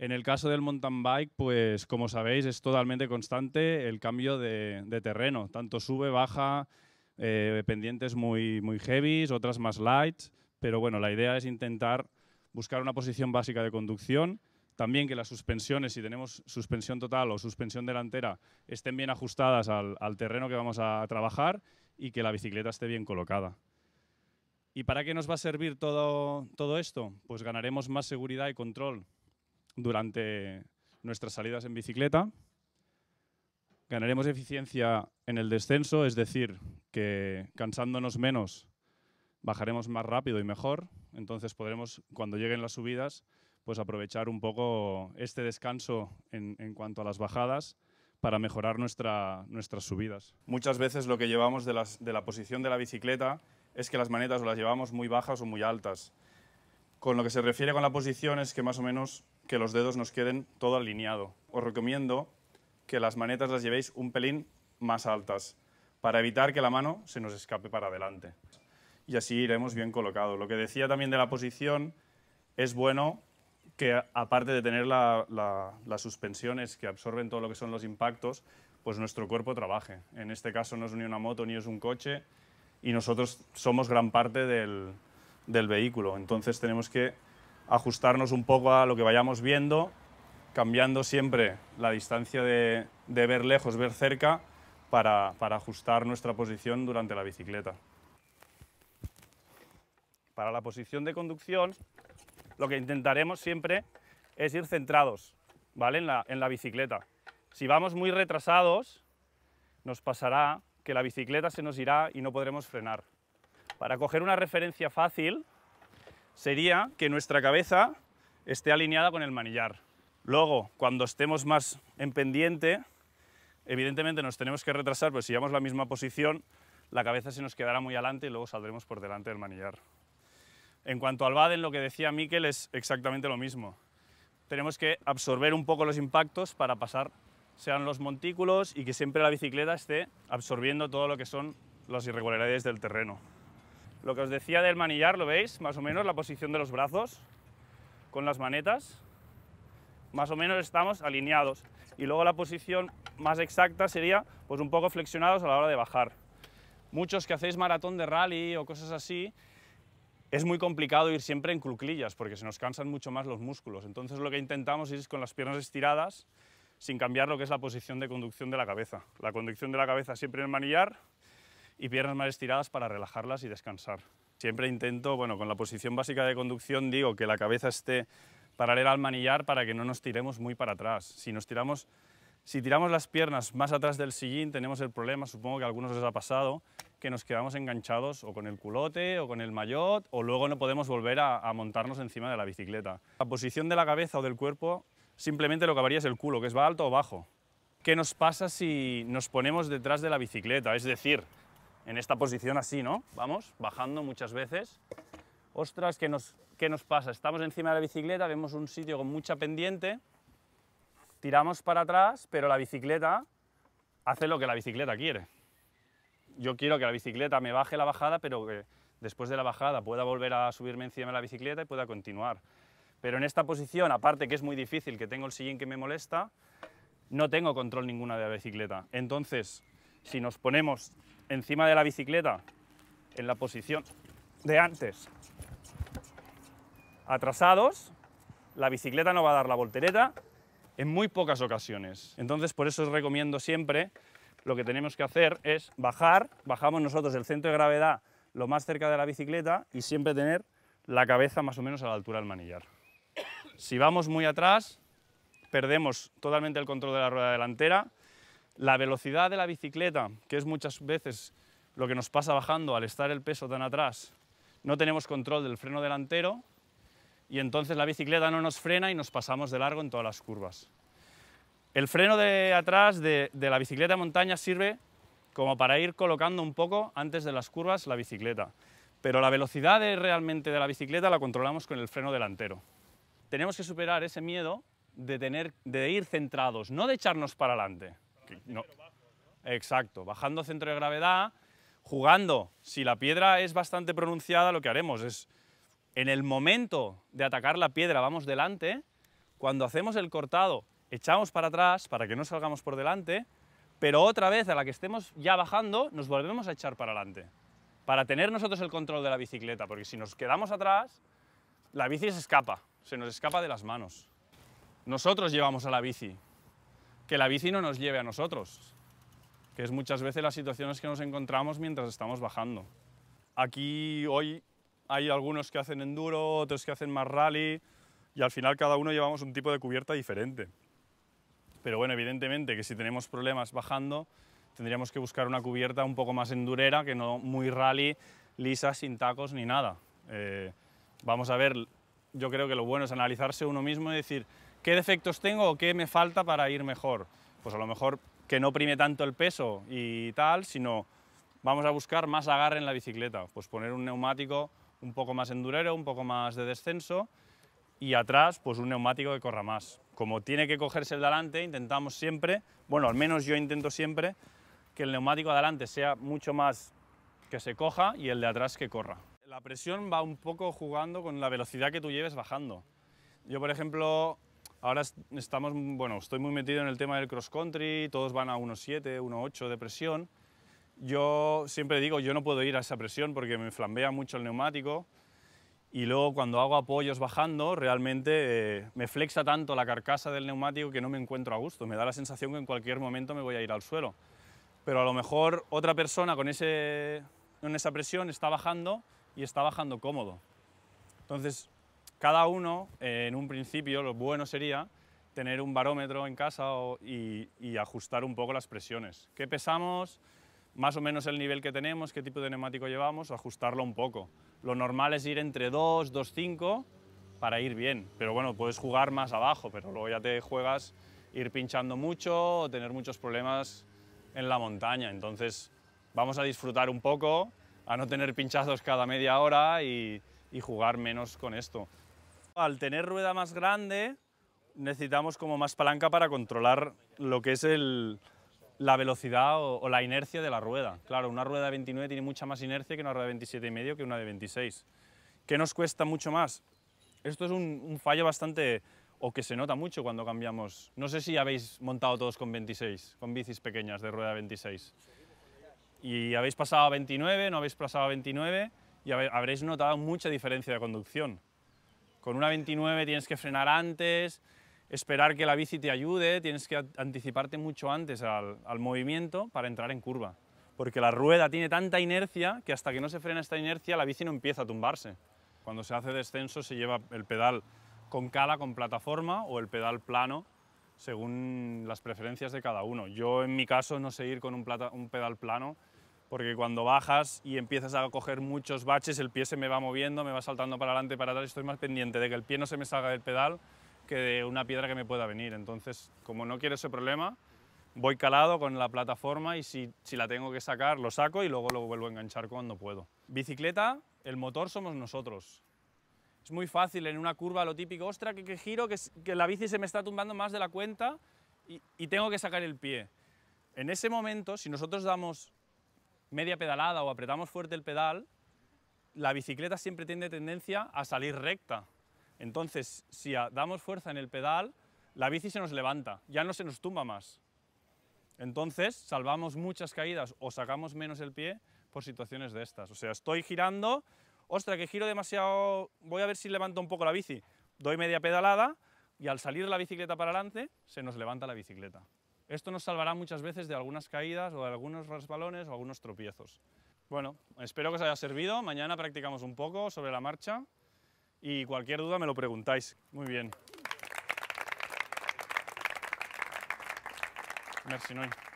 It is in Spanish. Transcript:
En el caso del mountain bike, pues como sabéis, es totalmente constante el cambio de, terreno. Tanto sube, baja, eh, pendientes muy, muy heavy, otras más light. Pero bueno, la idea es intentar buscar una posición básica de conducción. También que las suspensiones, si tenemos suspensión total o suspensión delantera, estén bien ajustadas al, al terreno que vamos a trabajar y que la bicicleta esté bien colocada. ¿Y para qué nos va a servir todo, todo esto? Pues ganaremos más seguridad y control durante nuestras salidas en bicicleta. Ganaremos eficiencia en el descenso, es decir, que cansándonos menos bajaremos más rápido y mejor, entonces podremos, cuando lleguen las subidas, pues aprovechar un poco este descanso en, cuanto a las bajadas para mejorar nuestra, nuestras subidas. Muchas veces lo que llevamos de, las, de la posición de la bicicleta es que las manetas o las llevamos muy bajas o muy altas. Con lo que se refiere con la posición es que más o menos que los dedos nos queden todo alineado. Os recomiendo que las manetas las llevéis un pelín más altas para evitar que la mano se nos escape para adelante. Y así iremos bien colocados. Lo que decía también de la posición, es bueno que aparte de tener las suspensiones que absorben todo lo que son los impactos, pues nuestro cuerpo trabaje. En este caso no es ni una moto ni es un coche y nosotros somos gran parte del vehículo. Entonces tenemos que ajustarnos un poco a lo que vayamos viendo, cambiando siempre la distancia de, ver lejos, ver cerca, para, ajustar nuestra posición durante la bicicleta. Para la posición de conducción, lo que intentaremos siempre es ir centrados ¿vale? en, la, en la bicicleta. Si vamos muy retrasados, nos pasará que la bicicleta se nos irá y no podremos frenar. Para coger una referencia fácil, sería que nuestra cabeza esté alineada con el manillar. Luego, cuando estemos más en pendiente, evidentemente nos tenemos que retrasar, Pues si llevamos la misma posición, la cabeza se nos quedará muy adelante y luego saldremos por delante del manillar. En cuanto al Baden, lo que decía Miquel es exactamente lo mismo. Tenemos que absorber un poco los impactos para pasar, sean los montículos y que siempre la bicicleta esté absorbiendo todo lo que son las irregularidades del terreno. Lo que os decía del manillar, ¿lo veis? Más o menos la posición de los brazos con las manetas. Más o menos estamos alineados. Y luego la posición más exacta sería pues un poco flexionados a la hora de bajar. Muchos que hacéis maratón de rally o cosas así, es muy complicado ir siempre en cuclillas porque se nos cansan mucho más los músculos. Entonces lo que intentamos es con las piernas estiradas sin cambiar lo que es la posición de conducción de la cabeza. La conducción de la cabeza siempre en el manillar, y piernas más estiradas para relajarlas y descansar. Siempre intento, bueno, con la posición básica de conducción digo que la cabeza esté paralela al manillar para que no nos tiremos muy para atrás. Si nos tiramos, si tiramos las piernas más atrás del sillín tenemos el problema, supongo que a algunos les ha pasado, que nos quedamos enganchados o con el culote o con el maillot o luego no podemos volver a, montarnos encima de la bicicleta. La posición de la cabeza o del cuerpo simplemente lo que varía es el culo, que es va alto o bajo. ¿Qué nos pasa si nos ponemos detrás de la bicicleta? Es decir, en esta posición así, ¿no? Vamos, bajando muchas veces. Ostras, ¿qué nos, ¿qué nos pasa? Estamos encima de la bicicleta, vemos un sitio con mucha pendiente, tiramos para atrás, pero la bicicleta hace lo que la bicicleta quiere. Yo quiero que la bicicleta me baje la bajada, pero que después de la bajada pueda volver a subirme encima de la bicicleta y pueda continuar. Pero en esta posición, aparte que es muy difícil, que tengo el sillín que me molesta, no tengo control ninguna de la bicicleta. Entonces, si nos ponemos encima de la bicicleta, en la posición de antes, atrasados, la bicicleta no va a dar la voltereta en muy pocas ocasiones. Entonces, por eso os recomiendo siempre, lo que tenemos que hacer es bajar, bajamos nosotros el centro de gravedad lo más cerca de la bicicleta y siempre tener la cabeza más o menos a la altura del manillar. Si vamos muy atrás, perdemos totalmente el control de la rueda delantera, la velocidad de la bicicleta, que es muchas veces lo que nos pasa bajando al estar el peso tan atrás, no tenemos control del freno delantero y entonces la bicicleta no nos frena y nos pasamos de largo en todas las curvas. El freno de atrás de, la bicicleta montaña sirve como para ir colocando un poco antes de las curvas la bicicleta, pero la velocidad realmente de la bicicleta la controlamos con el freno delantero. Tenemos que superar ese miedo de, tener, de ir centrados, no de echarnos para adelante, Exacto, bajando centro de gravedad, jugando. Si la piedra es bastante pronunciada, lo que haremos es, en el momento de atacar la piedra, vamos delante, cuando hacemos el cortado, echamos para atrás para que no salgamos por delante, pero otra vez a la que estemos ya bajando, nos volvemos a echar para adelante, para tener nosotros el control de la bicicleta, porque si nos quedamos atrás, la bici se escapa, se nos escapa de las manos. Nosotros llevamos a la bici, que la bici no nos lleve a nosotros, que es muchas veces las situaciones que nos encontramos mientras estamos bajando. Aquí hoy hay algunos que hacen enduro, otros que hacen más rally, y al final cada uno llevamos un tipo de cubierta diferente. Pero bueno, evidentemente que si tenemos problemas bajando, tendríamos que buscar una cubierta un poco más endurera, que no muy rally, lisa, sin tacos ni nada. Eh, vamos a ver, yo creo que lo bueno es analizarse uno mismo y decir, ¿Qué defectos tengo o qué me falta para ir mejor? Pues a lo mejor que no prime tanto el peso y tal, sino vamos a buscar más agarre en la bicicleta, pues poner un neumático un poco más endurero, un poco más de descenso y atrás pues un neumático que corra más. Como tiene que cogerse el delante intentamos siempre, bueno, al menos yo intento siempre, que el neumático adelante sea mucho más que se coja y el de atrás que corra. La presión va un poco jugando con la velocidad que tú lleves bajando. Yo, por ejemplo, Ahora estamos, bueno, estoy muy metido en el tema del cross country, todos van a 1.7, 1.8 de presión. Yo siempre digo, yo no puedo ir a esa presión porque me flambea mucho el neumático y luego cuando hago apoyos bajando, realmente eh, me flexa tanto la carcasa del neumático que no me encuentro a gusto. Me da la sensación que en cualquier momento me voy a ir al suelo. Pero a lo mejor otra persona con, ese, con esa presión está bajando y está bajando cómodo. Entonces, cada uno, eh, en un principio, lo bueno sería tener un barómetro en casa y, ajustar un poco las presiones. ¿Qué pesamos? Más o menos el nivel que tenemos, qué tipo de neumático llevamos, ajustarlo un poco. Lo normal es ir entre 2, 2, 5 para ir bien, pero bueno, puedes jugar más abajo, pero luego ya te juegas ir pinchando mucho o tener muchos problemas en la montaña. Entonces vamos a disfrutar un poco, a no tener pinchazos cada media hora y jugar menos con esto. Al tener rueda más grande, necesitamos como más palanca para controlar lo que es la velocidad o, la inercia de la rueda. Claro, una rueda de 29 tiene mucha más inercia que una rueda de 27,5 que una de 26. que nos cuesta mucho más? Esto es un, un fallo bastante o que se nota mucho cuando cambiamos. No sé si habéis montado todos con 26, con bicis pequeñas de rueda 26. Y habéis pasado a 29, no habéis pasado a 29 y habréis notado mucha diferencia de conducción. Con una 29 tienes que frenar antes, esperar que la bici te ayude, tienes que anticiparte mucho antes al, movimiento para entrar en curva. Porque la rueda tiene tanta inercia que hasta que no se frena esta inercia la bici no empieza a tumbarse. Cuando se hace descenso se lleva el pedal con cala, con plataforma o el pedal plano según las preferencias de cada uno. Yo en mi caso no sé ir con un pedal plano porque cuando bajas y empiezas a coger muchos baches, el pie se me va moviendo, me va saltando para adelante, para atrás, estoy más pendiente de que el pie no se me salga del pedal que de una piedra que me pueda venir. Entonces, como no quiero ese problema, voy calado con la plataforma y si, la tengo que sacar, lo saco y luego lo vuelvo a enganchar cuando puedo. Bicicleta, el motor somos nosotros. Es muy fácil en una curva lo típico, ostra, que, giro, que, que, la bici se me está tumbando más de la cuenta y, y tengo que sacar el pie. En ese momento, si nosotros damos media pedalada o apretamos fuerte el pedal, la bicicleta siempre tiene tendencia a salir recta. Entonces, si damos fuerza en el pedal, la bici se nos levanta, ya no se nos tumba más. Entonces, salvamos muchas caídas o sacamos menos el pie por situaciones de estas. O sea, estoy girando, ostra, que giro demasiado, voy a ver si levanto un poco la bici. Doy media pedalada y al salir la bicicleta para adelante, se nos levanta la bicicleta. Esto nos salvará muchas veces de algunas caídas o de algunos resbalones o algunos tropiezos. Bueno, espero que os haya servido. Mañana practicamos un poco sobre la marcha y cualquier duda me lo preguntáis. Muy bien. Merci,